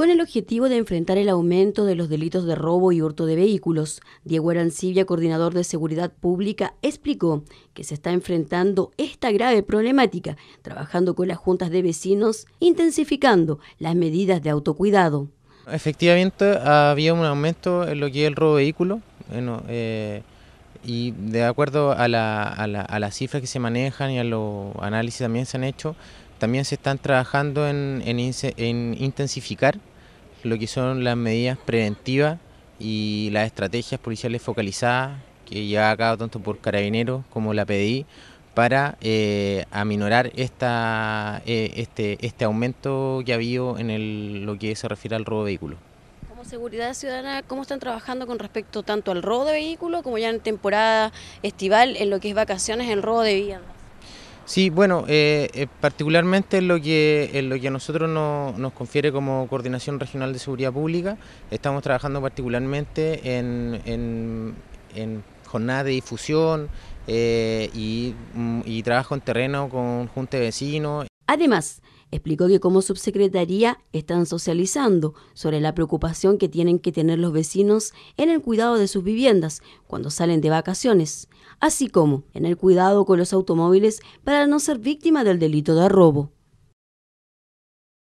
con el objetivo de enfrentar el aumento de los delitos de robo y hurto de vehículos. Diego Arancibia, coordinador de Seguridad Pública, explicó que se está enfrentando esta grave problemática, trabajando con las juntas de vecinos, intensificando las medidas de autocuidado. Efectivamente, había un aumento en lo que es el robo de vehículos, eh, y de acuerdo a, las cifras que se manejan y a los análisis también se han hecho, también se están trabajando en intensificar lo que son las medidas preventivas y las estrategias policiales focalizadas que lleva a cabo tanto por carabineros como la PDI para eh, aminorar esta, eh, este, este aumento que ha habido en lo que se refiere al robo de vehículos. Como seguridad ciudadana, ¿cómo están trabajando con respecto tanto al robo de vehículos como ya en temporada estival, en lo que es vacaciones, el robo de viviendas? Sí, bueno, eh, eh, particularmente en lo que, lo que a nosotros nos confiere como Coordinación Regional de Seguridad Pública, estamos trabajando particularmente en, en, jornadas de difusión eh, mm, y, trabajo en terreno con juntas de Vecinos. Además, Explicó que como subsecretaría están socializando sobre la preocupación que tienen que tener los vecinos en el cuidado de sus viviendas cuando salen de vacaciones, así como en el cuidado con los automóviles para no ser víctima del delito de robo.